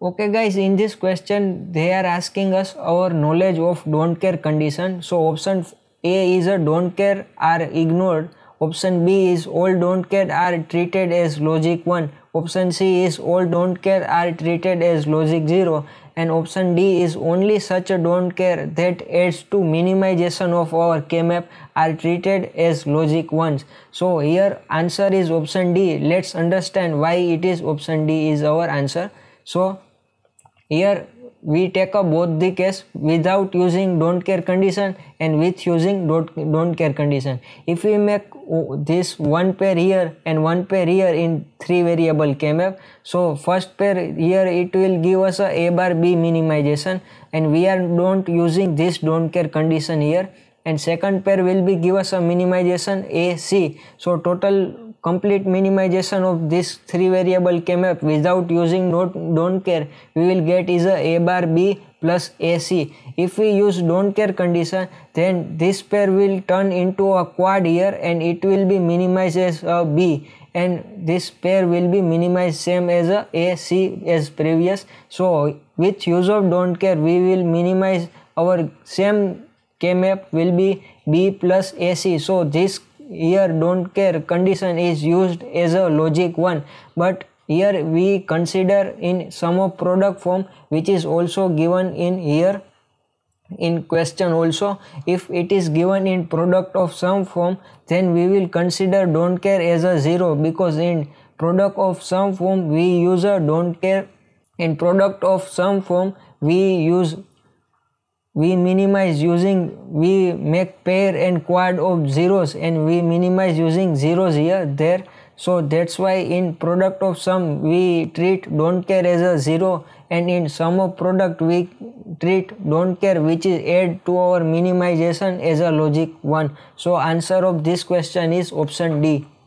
okay guys in this question they are asking us our knowledge of don't care condition so option a is a don't care are ignored option b is all don't care are treated as logic 1 option c is all don't care are treated as logic 0 and option d is only such a don't care that adds to minimization of our kmap are treated as logic 1s so here answer is option d let's understand why it is option d is our answer so here we take up both the case without using don't care condition and with using don't, don't care condition. If we make this one pair here and one pair here in three variable KMF, so first pair here it will give us a A bar B minimization and we are don't using this don't care condition here and second pair will be give us a minimization AC. So total complete minimization of this three variable KMAP without using not don't care we will get is a a bar b plus ac if we use don't care condition then this pair will turn into a quad here and it will be minimized as a b and this pair will be minimized same as a ac as previous so with use of don't care we will minimize our same KMAP will be B plus AC. So this here don't care condition is used as a logic one but here we consider in sum of product form which is also given in here in question also if it is given in product of some form then we will consider don't care as a zero because in product of some form we use a don't care in product of some form we use we minimize using we make pair and quad of zeros and we minimize using zeros here there so that's why in product of sum we treat don't care as a zero and in sum of product we treat don't care which is add to our minimization as a logic one so answer of this question is option d